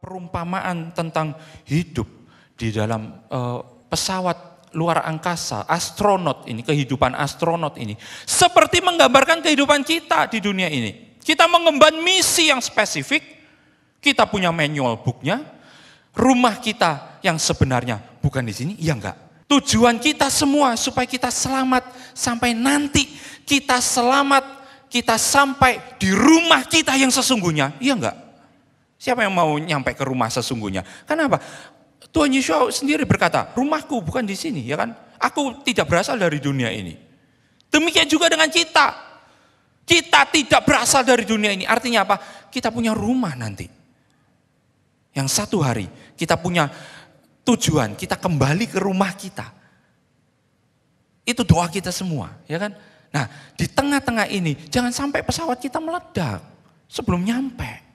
perumpamaan tentang hidup di dalam uh, pesawat luar angkasa, astronot ini, kehidupan astronot ini, seperti menggambarkan kehidupan kita di dunia ini. Kita mengemban misi yang spesifik, kita punya manual booknya, rumah kita yang sebenarnya bukan di sini, ya enggak. Tujuan kita semua supaya kita selamat sampai nanti kita selamat, kita sampai di rumah kita yang sesungguhnya, iya enggak? Siapa yang mau nyampe ke rumah sesungguhnya? Kenapa? Tuhan Yesus sendiri berkata, rumahku bukan di sini, ya kan? Aku tidak berasal dari dunia ini. Demikian juga dengan kita. Kita tidak berasal dari dunia ini. Artinya apa? Kita punya rumah nanti. Yang satu hari kita punya tujuan, kita kembali ke rumah kita. Itu doa kita semua, ya kan? Nah, di tengah-tengah ini jangan sampai pesawat kita meledak sebelum nyampe.